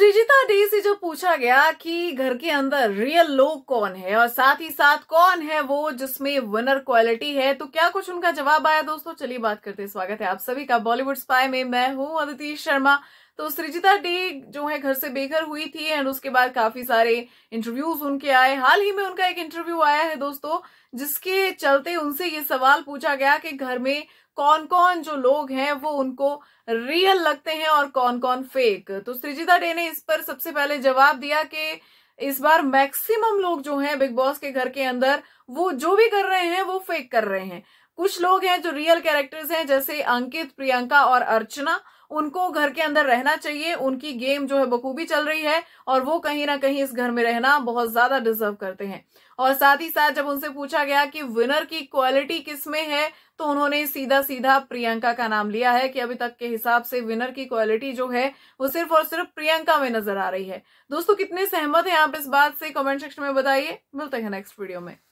सृजिता day से जो पूछा गया कि घर के अंदर रियल लोग कौन है और साथ ही साथ कौन है वो जिसमें विनर क्वालिटी है तो क्या कुछ उनका जवाब आया दोस्तों चलिए बात करते स्वागत है आप सभी का बॉलीवुड स्पाई में मैं हूं अदिति शर्मा तो सृजिता डे जो है घर से बेघर हुई थी एंड उसके बाद काफी सारे इंटरव्यूज उनके आए हाल ही में उनका एक इंटरव्यू आया है दोस्तों जिसके चलते उनसे ये सवाल पूछा गया कि घर में कौन कौन जो लोग हैं वो उनको रियल लगते हैं और कौन कौन फेक तो सृजिता डे ने इस पर सबसे पहले जवाब दिया कि इस बार मैक्सिमम लोग जो हैं बिग बॉस के घर के अंदर वो जो भी कर रहे हैं वो फेक कर रहे हैं कुछ लोग हैं जो रियल कैरेक्टर्स हैं जैसे अंकित प्रियंका और अर्चना उनको घर के अंदर रहना चाहिए उनकी गेम जो है बखूबी चल रही है और वो कहीं ना कहीं इस घर में रहना बहुत ज्यादा डिजर्व करते हैं और साथ ही साथ जब उनसे पूछा गया कि विनर की क्वालिटी किस में है तो उन्होंने सीधा सीधा प्रियंका का नाम लिया है कि अभी तक के हिसाब से विनर की क्वालिटी जो है वो सिर्फ और सिर्फ प्रियंका में नजर आ रही है दोस्तों कितने सहमत हैं आप इस बात से कमेंट सेक्शन में बताइए मिलते हैं नेक्स्ट वीडियो में